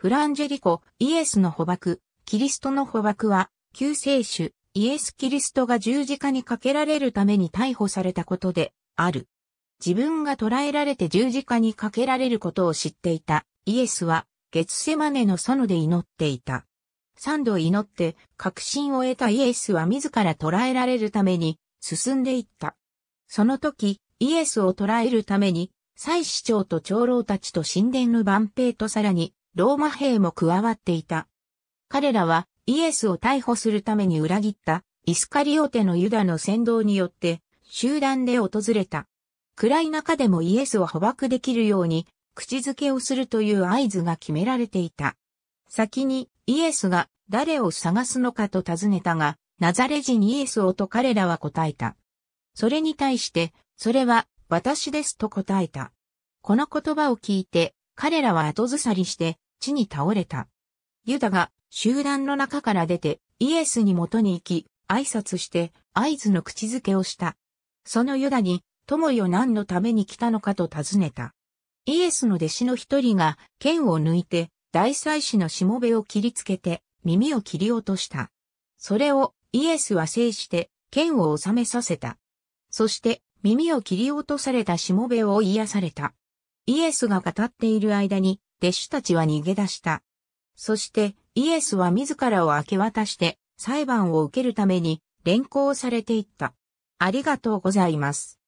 フランジェリコ、イエスの捕獲、キリストの捕獲は、救世主、イエス・キリストが十字架にかけられるために逮捕されたことで、ある。自分が捕らえられて十字架にかけられることを知っていたイエスは、ゲツセマネの園で祈っていた。三度祈って確信を得たイエスは自ら捕らえられるために進んでいった。その時、イエスを捕らえるために、祭司長と長老たちと神殿の万兵とさらに、ローマ兵も加わっていた。彼らはイエスを逮捕するために裏切ったイスカリオテのユダの先導によって集団で訪れた。暗い中でもイエスを捕獲できるように口づけをするという合図が決められていた。先にイエスが誰を探すのかと尋ねたが、ナザレ人イエスをと彼らは答えた。それに対して、それは私ですと答えた。この言葉を聞いて、彼らは後ずさりして、地に倒れた。ユダが集団の中から出てイエスに元に行き、挨拶して合図の口づけをした。そのユダに、友よ何のために来たのかと尋ねた。イエスの弟子の一人が剣を抜いて大祭司のしもべを切りつけて耳を切り落とした。それをイエスは制して剣を収めさせた。そして耳を切り落とされたしもべを癒された。イエスが語っている間に弟子たちは逃げ出した。そして、イエスは自らを明け渡して、裁判を受けるために連行されていった。ありがとうございます。